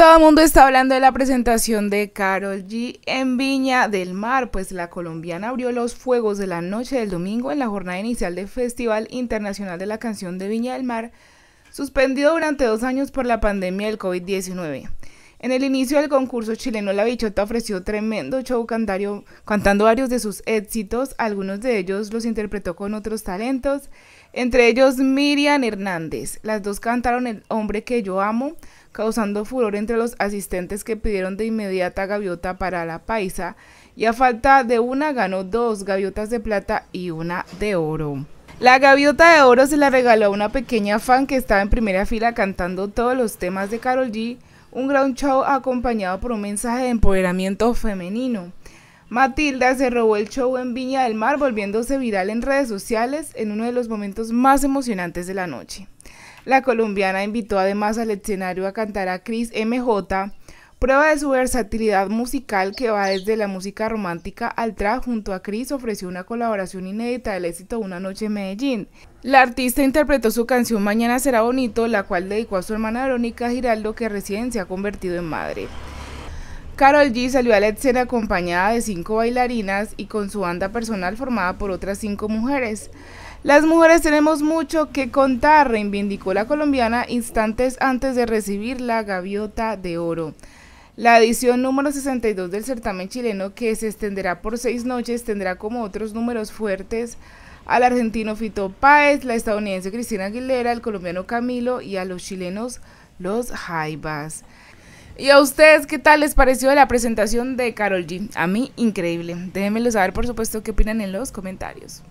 Todo el mundo está hablando de la presentación de Carol G en Viña del Mar, pues la colombiana abrió los fuegos de la noche del domingo en la jornada inicial del Festival Internacional de la Canción de Viña del Mar, suspendido durante dos años por la pandemia del COVID-19. En el inicio del concurso chileno, La Bichota ofreció tremendo show cantario, cantando varios de sus éxitos, algunos de ellos los interpretó con otros talentos, entre ellos Miriam Hernández. Las dos cantaron El hombre que yo amo, causando furor entre los asistentes que pidieron de inmediata gaviota para la paisa, y a falta de una ganó dos gaviotas de plata y una de oro. La gaviota de oro se la regaló a una pequeña fan que estaba en primera fila cantando todos los temas de Carol G un gran show acompañado por un mensaje de empoderamiento femenino. Matilda se robó el show en Viña del Mar, volviéndose viral en redes sociales en uno de los momentos más emocionantes de la noche. La colombiana invitó además al escenario a cantar a Chris MJ, Prueba de su versatilidad musical que va desde la música romántica al trap, junto a Chris ofreció una colaboración inédita del éxito Una Noche en Medellín. La artista interpretó su canción Mañana será bonito, la cual dedicó a su hermana Verónica Giraldo, que recién se ha convertido en madre. Carol G salió a la escena acompañada de cinco bailarinas y con su banda personal formada por otras cinco mujeres. Las mujeres tenemos mucho que contar, reivindicó la colombiana instantes antes de recibir la gaviota de oro. La edición número 62 del certamen chileno, que se extenderá por seis noches, tendrá como otros números fuertes al argentino Fito Páez, la estadounidense Cristina Aguilera, el colombiano Camilo y a los chilenos los Jaivas. ¿Y a ustedes qué tal les pareció la presentación de Carol G? A mí increíble. Déjenmelo saber por supuesto qué opinan en los comentarios.